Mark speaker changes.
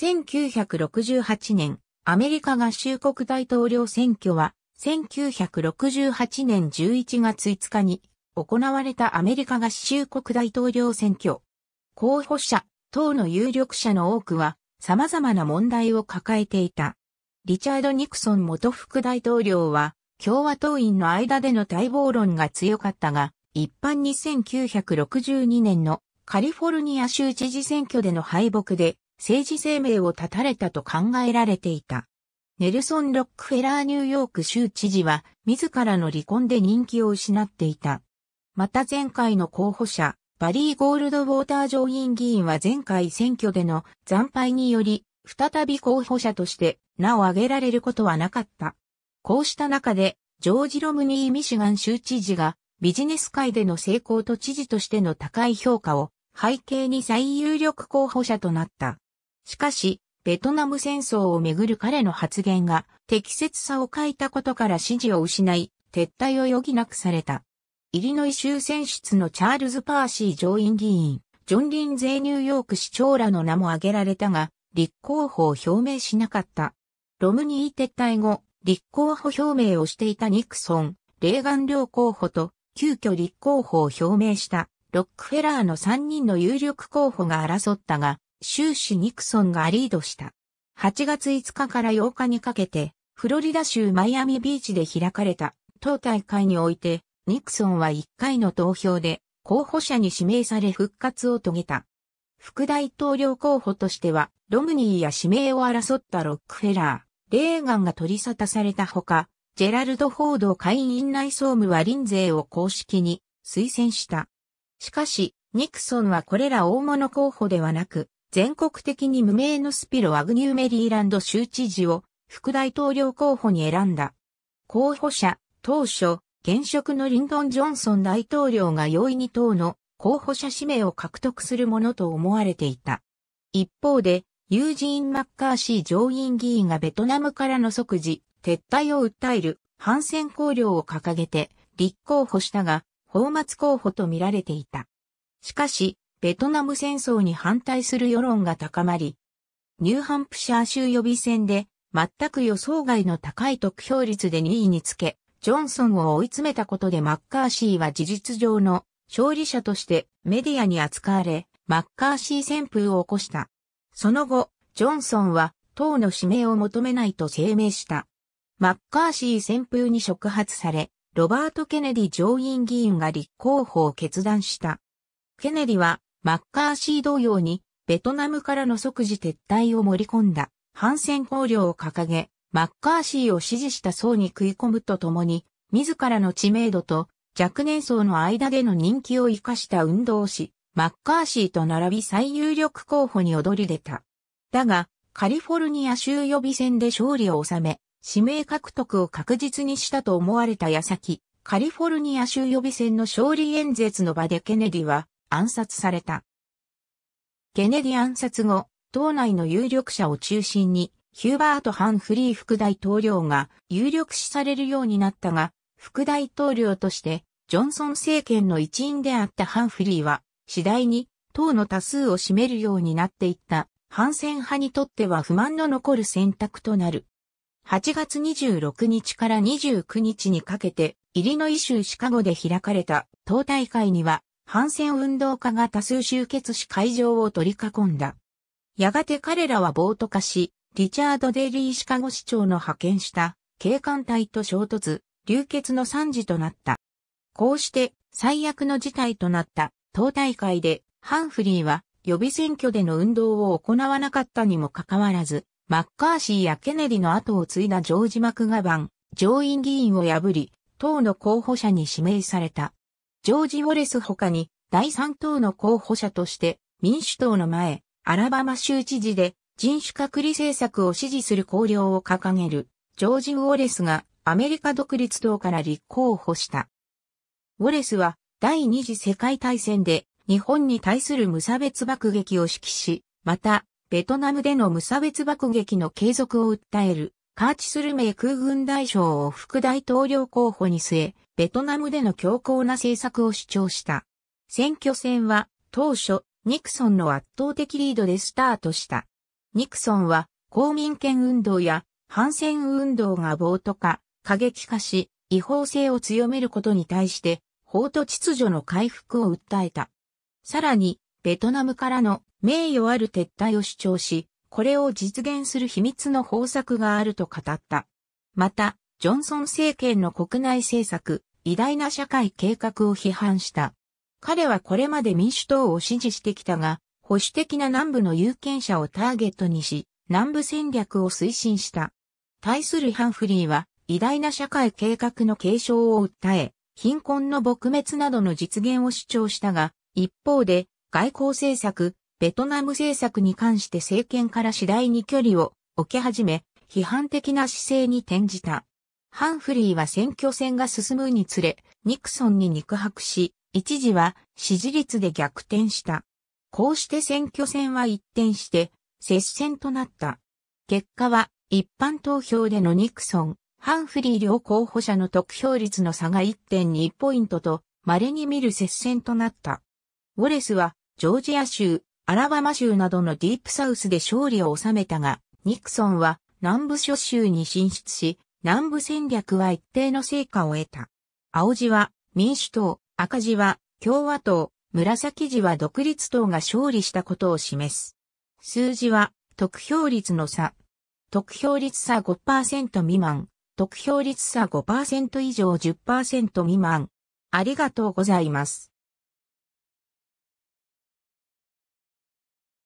Speaker 1: 1968年、アメリカ合衆国大統領選挙は、1968年11月5日に行われたアメリカ合衆国大統領選挙。候補者、党の有力者の多くは様々な問題を抱えていた。リチャード・ニクソン元副大統領は共和党員の間での待望論が強かったが、一般に1962年のカリフォルニア州知事選挙での敗北で政治生命を絶たれたと考えられていた。ネルソン・ロックフェラーニューヨーク州知事は自らの離婚で人気を失っていた。また前回の候補者、バリー・ゴールドウォーター上院議員は前回選挙での惨敗により、再び候補者として名を挙げられることはなかった。こうした中で、ジョージ・ロムニー・ミシガン州知事がビジネス界での成功と知事としての高い評価を背景に最有力候補者となった。しかし、ベトナム戦争をめぐる彼の発言が適切さを欠いたことから支持を失い、撤退を余儀なくされた。イリノイ州選出のチャールズ・パーシー上院議員、ジョン・リンゼニューヨーク市長らの名も挙げられたが、立候補を表明しなかった。ロムニー撤退後、立候補表明をしていたニクソン、レーガン両候補と、急遽立候補を表明した、ロックフェラーの3人の有力候補が争ったが、終始ニクソンがリードした。8月5日から8日にかけて、フロリダ州マイアミビーチで開かれた当大会において、ニクソンは1回の投票で候補者に指名され復活を遂げた。副大統領候補としては、ロムニーや指名を争ったロックフェラー、レーガンが取り沙汰されたほか、ジェラルド・フォード内総務はリンゼーを公式に推薦した。しかし、ニクソンはこれら大物候補ではなく、全国的に無名のスピロ・アグニュー・メリーランド州知事を副大統領候補に選んだ。候補者、当初、現職のリンドン・ジョンソン大統領が容易に党の候補者指名を獲得するものと思われていた。一方で、ユージーン・マッカーシー上院議員がベトナムからの即時、撤退を訴える反戦綱領を掲げて立候補したが、放末候補と見られていた。しかし、ベトナム戦争に反対する世論が高まり、ニューハンプシャー州予備選で全く予想外の高い得票率で2位につけ、ジョンソンを追い詰めたことでマッカーシーは事実上の勝利者としてメディアに扱われ、マッカーシー旋風を起こした。その後、ジョンソンは党の指名を求めないと声明した。マッカーシー旋風に触発され、ロバート・ケネディ上院議員が立候補を決断した。ケネディはマッカーシー同様に、ベトナムからの即時撤退を盛り込んだ、反戦考慮を掲げ、マッカーシーを支持した層に食い込むとともに、自らの知名度と若年層の間での人気を生かした運動をし、マッカーシーと並び最有力候補に躍り出た。だが、カリフォルニア州予備選で勝利を収め、指名獲得を確実にしたと思われた矢先、カリフォルニア州予備選の勝利演説の場でケネディは、暗殺された。ケネディ暗殺後、党内の有力者を中心に、ヒューバート・ハンフリー副大統領が有力視されるようになったが、副大統領として、ジョンソン政権の一員であったハンフリーは、次第に党の多数を占めるようになっていった、反戦派にとっては不満の残る選択となる。8月26日から29日にかけて、イリノイ州シカゴで開かれた党大会には、反戦運動家が多数集結し会場を取り囲んだ。やがて彼らは暴徒化し、リチャード・デイリーシカゴ市長の派遣した警官隊と衝突、流血の惨事となった。こうして最悪の事態となった党大会でハンフリーは予備選挙での運動を行わなかったにもかかわらず、マッカーシーやケネディの後を継いだジョージ・マクガバン、上院議員を破り、党の候補者に指名された。ジョージ・ウォレス他に第3党の候補者として民主党の前、アラバマ州知事で人種隔離政策を支持する綱領を掲げるジョージ・ウォレスがアメリカ独立党から立候補した。ウォレスは第二次世界大戦で日本に対する無差別爆撃を指揮し、また、ベトナムでの無差別爆撃の継続を訴えるカーチスルメイ空軍大将を副大統領候補に据え、ベトナムでの強硬な政策を主張した。選挙戦は当初、ニクソンの圧倒的リードでスタートした。ニクソンは公民権運動や反戦運動が暴徒化、過激化し、違法性を強めることに対して、法と秩序の回復を訴えた。さらに、ベトナムからの名誉ある撤退を主張し、これを実現する秘密の方策があると語った。また、ジョンソン政権の国内政策、偉大な社会計画を批判した。彼はこれまで民主党を支持してきたが、保守的な南部の有権者をターゲットにし、南部戦略を推進した。対するハンフリーは、偉大な社会計画の継承を訴え、貧困の撲滅などの実現を主張したが、一方で、外交政策、ベトナム政策に関して政権から次第に距離を置き始め、批判的な姿勢に転じた。ハンフリーは選挙戦が進むにつれ、ニクソンに肉薄し、一時は支持率で逆転した。こうして選挙戦は一転して、接戦となった。結果は、一般投票でのニクソン、ハンフリー両候補者の得票率の差が1.2ポイントと、稀に見る接戦となった。ウォレスは、ジョージア州、アラバマ州などのディープサウスで勝利を収めたが、ニクソンは南部諸州に進出し、南部戦略は一定の成果を得た。青字は民主党、赤字は共和党、紫字は独立党が勝利したことを示す。数字は得票率の差。得票率差5%未満。得票率差5%以上10%未満。ありがとうございます。